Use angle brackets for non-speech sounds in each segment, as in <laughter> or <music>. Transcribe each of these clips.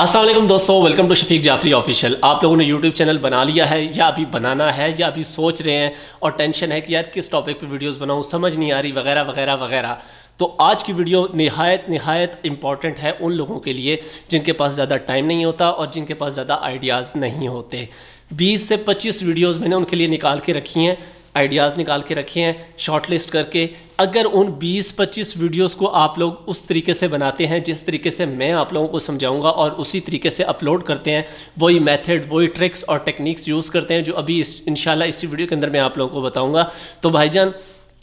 असलम दोस्तों welcome to Shafiq Jafri official आप लोगों ने यूट्यूब चैनल बना लिया है या अभी बनाना है या अभी सोच रहे हैं और टेंशन है कि यार किस टॉपिक पे वीडियोस बनाऊँ समझ नहीं आ रही वगैरह वगैरह वगैरह तो आज की वीडियो नहायत नहायत इम्पॉर्टेंट है उन लोगों के लिए जिनके पास ज़्यादा टाइम नहीं होता और जिनके पास ज़्यादा आइडियाज़ नहीं होते 20 से 25 वीडियोस मैंने उनके लिए निकाल के रखी हैं आइडियाज़ निकाल के रखे हैं शॉर्ट लिस्ट करके अगर उन 20-25 वीडियोस को आप लोग उस तरीके से बनाते हैं जिस तरीके से मैं आप लोगों को समझाऊंगा और उसी तरीके से अपलोड करते हैं वही मेथड वही ट्रिक्स और टेक्निक्स यूज़ करते हैं जो अभी इस इंशाल्लाह इसी वीडियो के अंदर मैं आप लोगों को बताऊँगा तो जान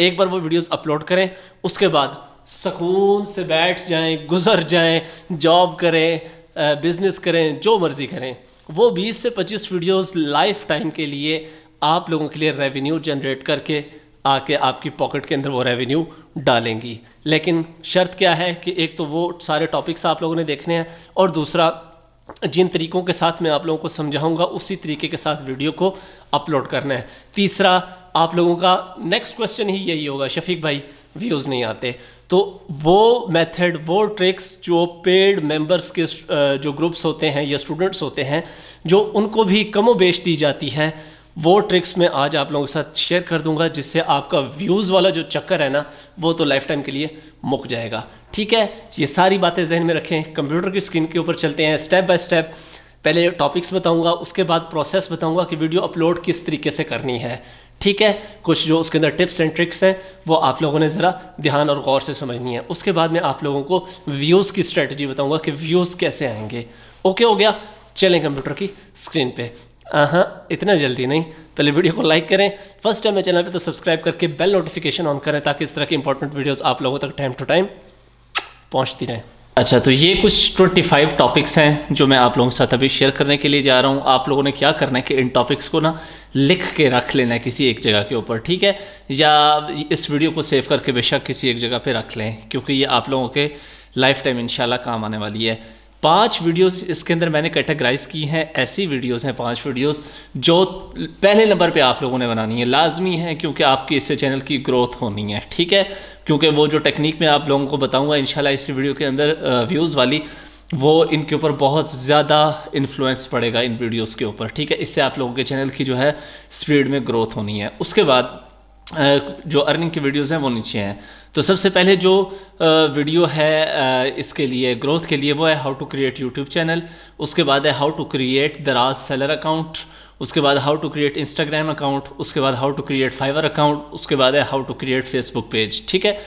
एक बार वो वीडियोज़ अपलोड करें उसके बाद सकून से बैठ जाएँ गुजर जाएँ जॉब करें बिज़नेस करें जो मर्ज़ी करें वो 20 से 25 वीडियोस लाइफ टाइम के लिए आप लोगों के लिए रेवेन्यू जनरेट करके आके आपकी पॉकेट के अंदर वो रेवेन्यू डालेंगी लेकिन शर्त क्या है कि एक तो वो सारे टॉपिक्स आप लोगों ने देखने हैं और दूसरा जिन तरीक़ों के साथ मैं आप लोगों को समझाऊंगा उसी तरीके के साथ वीडियो को अपलोड करना है तीसरा आप लोगों का नेक्स्ट क्वेश्चन ही यही होगा शफीक भाई व्यूज़ नहीं आते तो वो मेथड वो ट्रिक्स जो पेड मेंबर्स के जो ग्रुप्स होते हैं या स्टूडेंट्स होते हैं जो उनको भी कमो बेश दी जाती है वो ट्रिक्स मैं आज आप लोगों के साथ शेयर कर दूंगा जिससे आपका व्यूज़ वाला जो चक्कर है ना वो तो लाइफ टाइम के लिए मुक जाएगा ठीक है ये सारी बातें जहन में रखें कंप्यूटर की स्क्रीन के ऊपर चलते हैं स्टेप बाय स्टेप पहले टॉपिक्स बताऊंगा उसके बाद प्रोसेस बताऊंगा कि वीडियो अपलोड किस तरीके से करनी है ठीक है कुछ जो उसके अंदर टिप्स एंड ट्रिक्स हैं वो आप लोगों ने ज़रा ध्यान और गौर से समझनी है उसके बाद मैं आप लोगों को व्यूज़ की स्ट्रेटजी बताऊँगा कि व्यूज़ कैसे आएंगे ओके हो गया चलें कंप्यूटर की स्क्रीन पे हाँ इतना जल्दी नहीं पहले वीडियो को लाइक करें फर्स्ट टाइम मेरे चैनल पे तो सब्सक्राइब करके बेल नोटिफिकेशन ऑन करें ताकि इस तरह की इंपॉर्टेंट वीडियोस आप लोगों तक टाइम टू टाइम पहुंचती रहें अच्छा तो ये कुछ 25 टॉपिक्स हैं जो मैं आप लोगों के साथ अभी शेयर करने के लिए जा रहा हूँ आप लोगों ने क्या करना है कि इन टॉपिक्स को ना लिख के रख लेना है किसी एक जगह के ऊपर ठीक है या इस वीडियो को सेव करके बेशक किसी एक जगह पर रख लें क्योंकि ये आप लोगों के लाइफ टाइम इन काम आने वाली है पांच वीडियोस इसके अंदर मैंने कैटेगराइज की हैं ऐसी वीडियोस हैं पांच वीडियोस जो पहले नंबर पे आप लोगों ने बनानी है लाजमी है क्योंकि आपकी इससे चैनल की ग्रोथ होनी है ठीक है क्योंकि वो जो टेक्निक मैं आप लोगों को बताऊंगा इन इस वीडियो के अंदर व्यूज़ वाली वो इनके ऊपर बहुत ज़्यादा इन्फ्लुएंस पड़ेगा इन वीडियोज़ के ऊपर ठीक है इससे आप लोगों के चैनल की जो है स्पीड में ग्रोथ होनी है उसके बाद जो अर्निंग की वीडियोज़ हैं वो नीचे हैं तो सबसे पहले जो वीडियो है इसके लिए ग्रोथ के लिए वो है how to create YouTube channel उसके बाद है how to create Daraz seller account उसके बाद how to create Instagram account उसके बाद how to create Fiverr account उसके बाद है how to create Facebook page ठीक है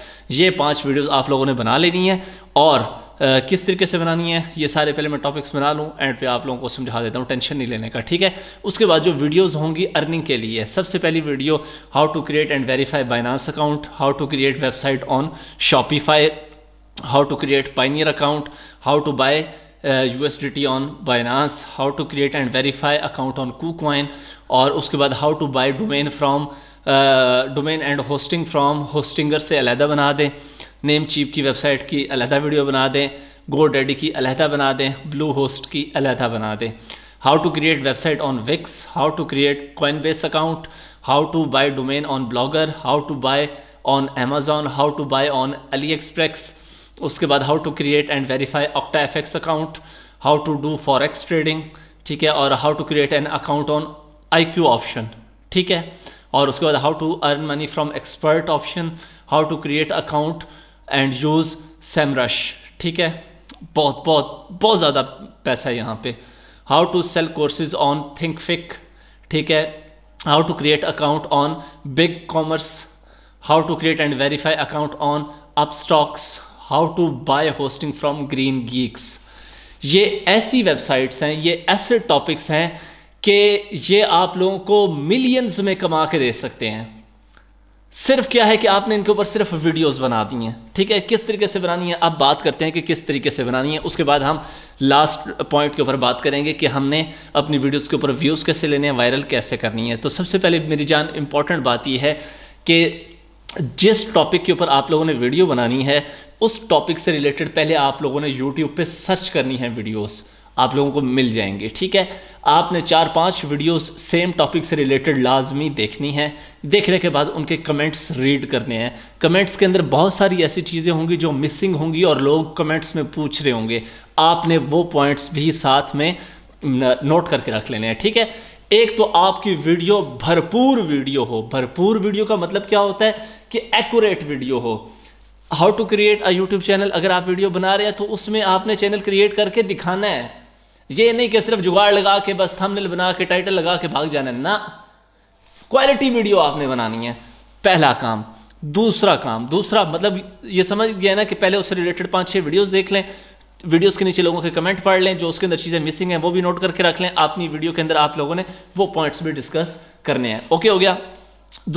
ये पांच वीडियोस आप लोगों ने बना लेनी है और किस तरीके से बनानी है ये सारे पहले मैं टॉपिक्स बना लूँ एंड पे आप लोगों को समझा देता हूँ टेंशन नहीं लेने का ठीक है उसके बाद जो वीडियोज़ होंगी अर्निंग के लिए सबसे पहली video how to create and verify Binance account how to create website on Shopify how to create Payoneer account how to buy T on Binance how to create and verify account on KuCoin और उसके बाद how to buy domain from domain and hosting from Hostinger से अलहदा बना दें name cheap की website की अलहदा वीडियो बना दें गो डैडी की अलहदा बना दें ब्लू होस्ट की अलहदा बना दें how to create website on Wix how to create Coinbase account how to buy domain on Blogger how to buy on Amazon how to buy on AliExpress उसके बाद how to create and verify OctaFX account how to do X trading ठीक है और how to create an account on IQ Option ठीक है और उसके बाद how to earn money from Expert Option how to create account and use Semrush ठीक है बहुत बहुत बहुत ज़्यादा पैसा है यहाँ पे how to sell courses on Thinkific ठीक है how to create account on BigCommerce how to create and verify account on Upstox how to buy hosting from GreenGeeks ये ऐसी वेबसाइट्स हैं ये ऐसे topics हैं कि ये आप लोगों को मिलियंस में कमा के दे सकते हैं सिर्फ क्या है कि आपने इनके ऊपर सिर्फ वीडियोस बना दी हैं ठीक है किस तरीके से बनानी है अब बात करते हैं कि किस तरीके से बनानी है उसके बाद हम लास्ट पॉइंट के ऊपर बात करेंगे कि हमने अपनी वीडियोस के ऊपर व्यूज़ कैसे लेने हैं वायरल कैसे करनी है तो सबसे पहले मेरी जान इंपॉर्टेंट बात यह है कि जिस टॉपिक के ऊपर आप लोगों ने वीडियो बनानी है उस टॉपिक से रिलेटेड पहले आप लोगों ने यूट्यूब पर सर्च करनी है वीडियोज़ आप लोगों को मिल जाएंगे ठीक है आपने चार पांच वीडियोस सेम टॉपिक से रिलेटेड लाजमी देखनी है देखने के बाद उनके कमेंट्स रीड करने हैं कमेंट्स के अंदर बहुत सारी ऐसी चीज़ें होंगी जो मिसिंग होंगी और लोग कमेंट्स में पूछ रहे होंगे आपने वो पॉइंट्स भी साथ में नोट करके रख लेने हैं ठीक है एक तो आपकी वीडियो भरपूर वीडियो हो भरपूर वीडियो का मतलब क्या होता है कि एक्यूरेट वीडियो हो how to create a YouTube channel अगर आप वीडियो बना रहे हैं तो उसमें आपने चैनल क्रिएट करके दिखाना है ये नहीं कि सिर्फ जुगाड़ लगा के बस थंबनेल बना के टाइटल लगा के भाग जाना ना क्वालिटी वीडियो आपने बनानी है पहला काम दूसरा काम दूसरा मतलब ये समझ गया ना कि पहले उससे रिलेटेड पांच छह वीडियोस देख लें वीडियोस के नीचे लोगों के कमेंट पढ़ लें जो उसके अंदर चीज़ें मिसिंग हैं वो भी नोट करके रख लें अपनी वीडियो के अंदर आप लोगों ने वो पॉइंट्स भी डिस्कस करने हैं ओके हो गया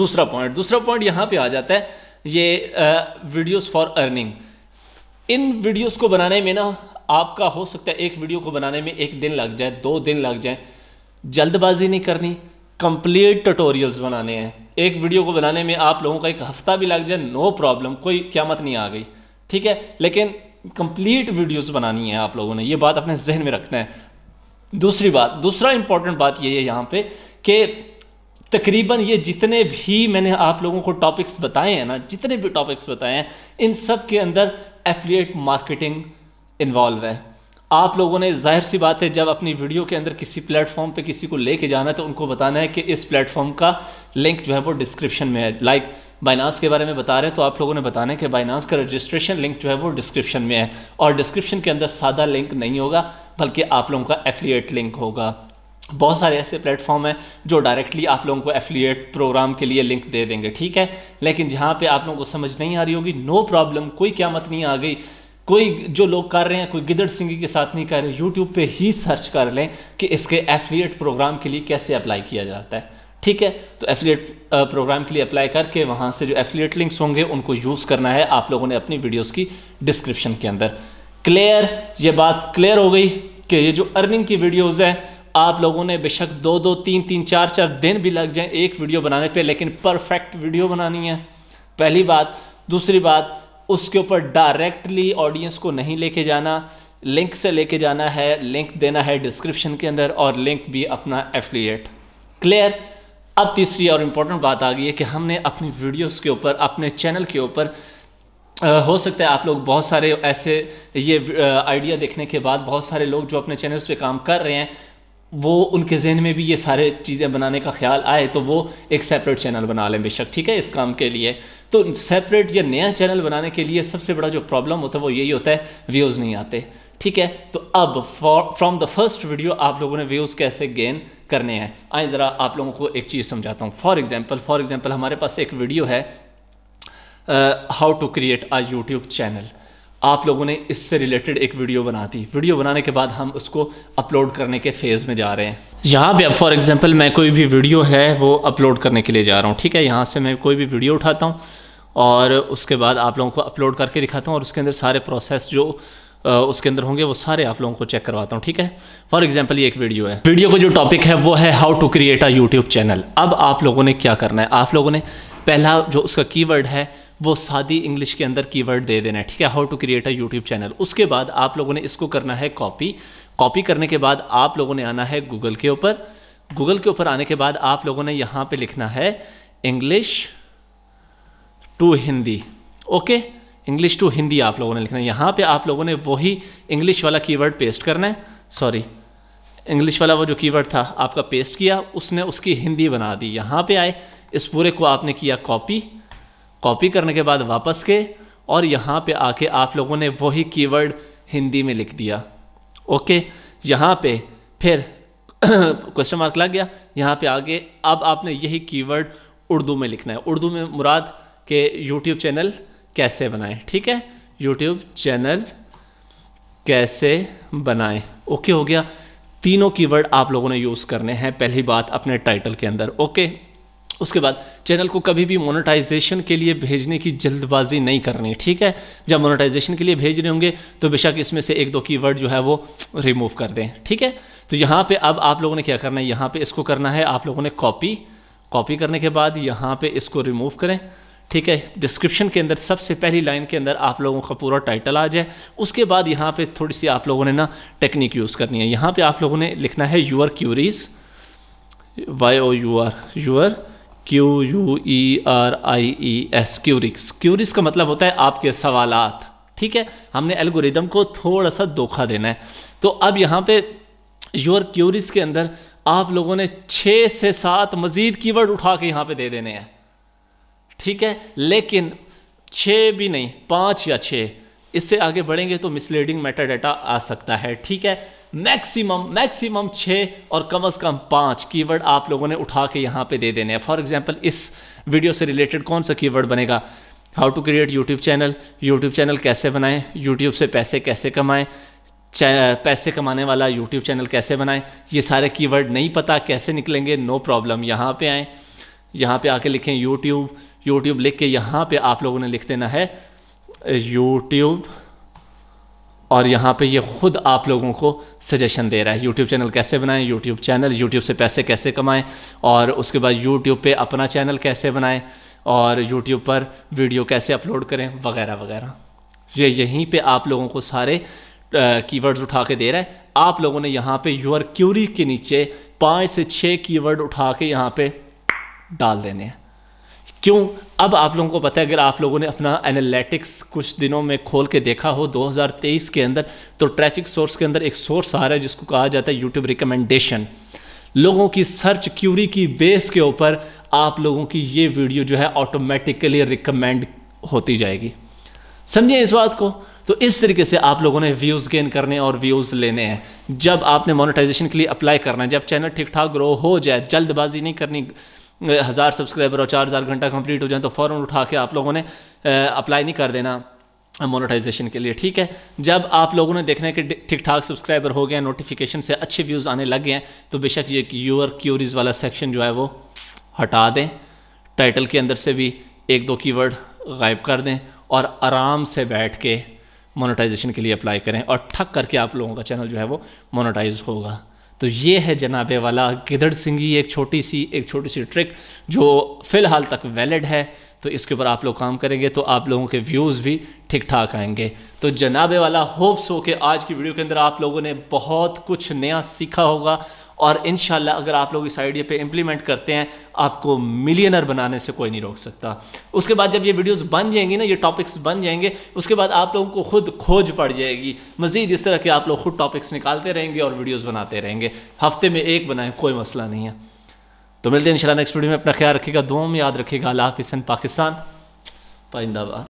दूसरा पॉइंट दूसरा पॉइंट यहाँ पर आ जाता है ये वीडियोज़ फॉर अर्निंग इन वीडियोज़ को बनाने में ना आपका हो सकता है एक वीडियो को बनाने में एक दिन लग जाए दो दिन लग जाए जल्दबाजी नहीं करनी कंप्लीट ट्यूटोरियल्स बनाने हैं एक वीडियो को बनाने में आप लोगों का एक हफ्ता भी लग जाए नो प्रॉब्लम कोई क्यामत नहीं आ गई ठीक है लेकिन कंप्लीट वीडियोस बनानी है आप लोगों ने ये बात अपने जहन में रखना है दूसरी बात दूसरा इंपॉर्टेंट बात ये है यहाँ पे कि तकरीबन ये जितने भी मैंने आप लोगों को टॉपिक्स बताए हैं ना जितने भी टॉपिक्स बताए हैं इन सब के अंदर एफिलिएट मार्केटिंग इन्वॉल्व है आप लोगों ने जाहिर सी बात है जब अपनी वीडियो के अंदर किसी प्लेटफॉर्म पे किसी को लेके जाना है तो उनको बताना है कि इस प्लेटफॉर्म का लिंक जो है वो डिस्क्रिप्शन में है लाइक like, बाइनास के बारे में बता रहे हैं तो आप लोगों ने बताना है कि बाइनास का रजिस्ट्रेशन लिंक जो है वो डिस्क्रिप्शन में है और डिस्क्रिप्शन के अंदर सादा लिंक नहीं होगा बल्कि आप लोगों का एफिलिएट लिंक होगा बहुत सारे ऐसे प्लेटफॉर्म हैं जो डायरेक्टली आप लोगों को एफिलिएट प्रोग्राम के लिए लिंक दे देंगे ठीक है लेकिन जहाँ पे आप लोगों को समझ नहीं आ रही होगी नो प्रॉब्लम कोई क्या मत नहीं आ गई कोई जो लोग कर रहे हैं कोई गिदड़ सिंह के साथ नहीं कर रहे यूट्यूब पे ही सर्च कर लें कि इसके एफिलिएट प्रोग्राम के लिए कैसे अप्लाई किया जाता है ठीक है तो एफिलिएट प्रोग्राम के लिए अप्लाई करके वहाँ से जो एफिलिएट लिंक्स होंगे उनको यूज़ करना है आप लोगों ने अपनी वीडियोज की डिस्क्रिप्शन के अंदर क्लियर ये बात क्लियर हो गई कि ये जो अर्निंग की वीडियोज़ हैं आप लोगों ने बेशक दो दो तीन तीन चार चार दिन भी लग जाए एक वीडियो बनाने पर लेकिन परफेक्ट वीडियो बनानी है पहली बात दूसरी बात उसके ऊपर डायरेक्टली ऑडियंस को नहीं लेके जाना लिंक से लेके जाना है लिंक देना है डिस्क्रिप्शन के अंदर और लिंक भी अपना एफिलिएट क्लियर अब तीसरी और इम्पोर्टेंट बात आ गई है कि हमने अपनी वीडियोस के ऊपर अपने चैनल के ऊपर हो सकता है आप लोग बहुत सारे ऐसे ये आइडिया देखने के बाद बहुत सारे लोग जो अपने चैनल्स पे काम कर रहे हैं वो उनके जहन में भी ये सारे चीज़ें बनाने का ख्याल आए तो वो एक सेपरेट चैनल बना लें बेशक ठीक है इस काम के लिए तो सेपरेट या नया चैनल बनाने के लिए सबसे बड़ा जो प्रॉब्लम होता है वो यही होता है व्यूज़ नहीं आते ठीक है तो अब फ्रॉम द फर्स्ट वीडियो आप लोगों ने व्यूज़ कैसे गेन करने हैं आए ज़रा आप लोगों को एक चीज़ समझाता हूँ फॉर एग्ज़ाम्पल फॉर एग्ज़ाम्पल हमारे पास एक वीडियो है how to create a YouTube channel आप लोगों ने इससे रिलेटेड एक वीडियो बना दी वीडियो बनाने के बाद हम उसको अपलोड करने के फेज़ में जा रहे हैं यहाँ पे अब फॉर एग्ज़ाम्पल मैं कोई भी वीडियो है वो अपलोड करने के लिए जा रहा हूँ ठीक है यहाँ से मैं कोई भी वीडियो उठाता हूँ और उसके बाद आप लोगों को अपलोड करके दिखाता हूँ और उसके अंदर सारे प्रोसेस जो उसके अंदर होंगे वो सारे आप लोगों को चेक करवाता हूँ ठीक है फॉर एग्जाम्पल ये एक वीडियो है वीडियो का जो टॉपिक है वो है how to create a YouTube channel अब आप लोगों ने क्या करना है आप लोगों ने पहला जो उसका कीवर्ड है वो सादी इंग्लिश के अंदर कीवर्ड दे देना है ठीक है how to create a YouTube channel उसके बाद आप लोगों ने इसको करना है कॉपी कॉपी करने के बाद आप लोगों ने आना है गूगल के ऊपर गूगल के ऊपर आने के बाद आप लोगों ने यहाँ पे लिखना है English to Hindi okay English to Hindi आप लोगों ने लिखना है यहाँ पे आप लोगों ने वही इंग्लिश वाला कीवर्ड पेस्ट करना है सॉरी इंग्लिश वाला वो जो कीवर्ड था आपका पेस्ट किया उसने उसकी हिंदी बना दी यहाँ पे आए इस पूरे को आपने किया कॉपी कॉपी करने के बाद वापस के और यहाँ पे आके आप लोगों ने वही कीवर्ड हिंदी में लिख दिया ओके यहाँ पे फिर क्वेश्चन <clears throat> मार्क लग गया यहाँ पे आगे अब आपने यही कीवर्ड उर्दू में लिखना है उर्दू में मुराद के यूट्यूब चैनल कैसे बनाएं ठीक है यूट्यूब चैनल कैसे बनाएं ओके हो गया तीनों कीवर्ड आप लोगों ने यूज़ करने हैं पहली बात अपने टाइटल के अंदर ओके उसके बाद चैनल को कभी भी मोनेटाइजेशन के लिए भेजने की जल्दबाजी नहीं करनी ठीक है जब मोनेटाइजेशन के लिए भेज रहे होंगे तो बेशक इसमें से एक दो कीवर्ड जो है वो रिमूव कर दें ठीक है तो यहाँ पे अब आप लोगों ने क्या करना है यहाँ पे इसको करना है आप लोगों ने कॉपी कॉपी करने के बाद यहाँ पर इसको रिमूव करें ठीक है डिस्क्रिप्शन के अंदर सबसे पहली लाइन के अंदर आप लोगों का पूरा टाइटल आ जाए उसके बाद यहाँ पे थोड़ी सी आप लोगों ने ना टेक्निक यूज़ करनी है यहाँ पे आप लोगों ने लिखना है your queries Y O U R your Q U E R I E S queries queries का मतलब होता है आपके सवाल ठीक है हमने एल्गोरिदम को थोड़ा सा धोखा देना है तो अब यहाँ पे योर क्यूरिस के अंदर आप लोगों ने छः से सात मज़ीद कीवर्ड उठा के यहाँ पे दे देने हैं ठीक है लेकिन छः भी नहीं पाँच या छः इससे आगे बढ़ेंगे तो मिसलीडिंग डाटा आ सकता है ठीक है मैक्सिमम मैक्सिमम छः और कम अज़ कम पाँच कीवर्ड आप लोगों ने उठा के यहाँ पे दे देने हैं फॉर एग्जांपल इस वीडियो से रिलेटेड कौन सा कीवर्ड बनेगा how to create YouTube channel YouTube channel कैसे बनाएं यूट्यूब से पैसे कैसे कमाएं पैसे कमाने वाला यूट्यूब चैनल कैसे बनाएं ये सारे कीवर्ड नहीं पता कैसे निकलेंगे नो प्रॉब्लम यहाँ पर आएँ यहाँ पर आके लिखें यूट्यूब यूट्यूब लिख के यहाँ पर आप लोगों ने लिख देना है यूट्यूब और यहाँ पे ये खुद आप लोगों को सजेशन दे रहा है यूट्यूब चैनल कैसे बनाएं यूट्यूब चैनल यूट्यूब से पैसे कैसे कमाएं और उसके बाद यूट्यूब पे अपना चैनल कैसे बनाएं और यूट्यूब पर वीडियो कैसे अपलोड करें वगैरह वगैरह ये यहीं पे आप लोगों को सारे कीवर्ड्स उठा के दे रहा है आप लोगों ने यहाँ पे यूर क्यूरी के नीचे पाँच से छः कीवर्ड उठा के यहाँ पर डाल देने हैं क्यों अब आप लोगों को पता है अगर आप लोगों ने अपना एनालिटिक्स कुछ दिनों में खोल के देखा हो 2023 के अंदर तो ट्रैफिक सोर्स के अंदर एक सोर्स आ रहा है जिसको कहा जाता है यूट्यूब रिकमेंडेशन लोगों की सर्च क्यूरी की बेस के ऊपर आप लोगों की ये वीडियो जो है ऑटोमेटिकली रिकमेंड होती जाएगी समझिए इस बात को तो इस तरीके से आप लोगों ने व्यूज़ गेन करने और व्यूज़ लेने हैं जब आपने मोनेटाइजेशन के लिए अप्लाई करना है जब चैनल ठीक ठाक ग्रो हो जाए जल्दबाजी नहीं करनी हज़ार सब्सक्राइबर और चार हज़ार घंटा कंप्लीट हो जाए तो फ़ौर उठा के आप लोगों ने अप्लाई नहीं कर देना मोनेटाइजेशन के लिए ठीक है जब आप लोगों ने देखना है कि ठीक ठाक सब्सक्राइबर हो गए नोटिफिकेशन से अच्छे व्यूज़ आने लग गए हैं तो बेशक ये यूर क्यूरीज वाला सेक्शन जो है वो हटा दें टाइटल के अंदर से भी एक दो कीवर्ड गायब कर दें और आराम से बैठ के मोनेटाइजेशन के लिए अप्लाई करें और ठक करके आप लोगों का चैनल जो है वो मोनेटाइज होगा तो ये है जनाबे वाला गिदड़ सिंगी एक छोटी सी एक छोटी सी ट्रिक जो फ़िलहाल तक वैलिड है तो इसके ऊपर आप लोग काम करेंगे तो आप लोगों के व्यूज़ भी ठीक ठाक आएंगे तो जनाबे वाला होप्स हो के आज की वीडियो के अंदर आप लोगों ने बहुत कुछ नया सीखा होगा और इन अगर आप लोग इस आइडिया पे इम्प्लीमेंट करते हैं आपको मिलियनर बनाने से कोई नहीं रोक सकता उसके बाद जब ये वीडियोस बन जाएंगी ना ये टॉपिक्स बन जाएंगे उसके बाद आप लोगों को खुद खोज पड़ जाएगी मज़ीद इस तरह के आप लोग खुद टॉपिक्स निकालते रहेंगे और वीडियोज़ बनाते रहेंगे हफ्ते में एक बनाएं कोई मसला नहीं है तो मिलते हैं इंशाल्लाह नेक्स्ट वीडियो में अपना ख्याल रखिएगा दुआओं में याद रखिएगा अल्लाह हाफिसन पाकिस्तान पाइंदाबाद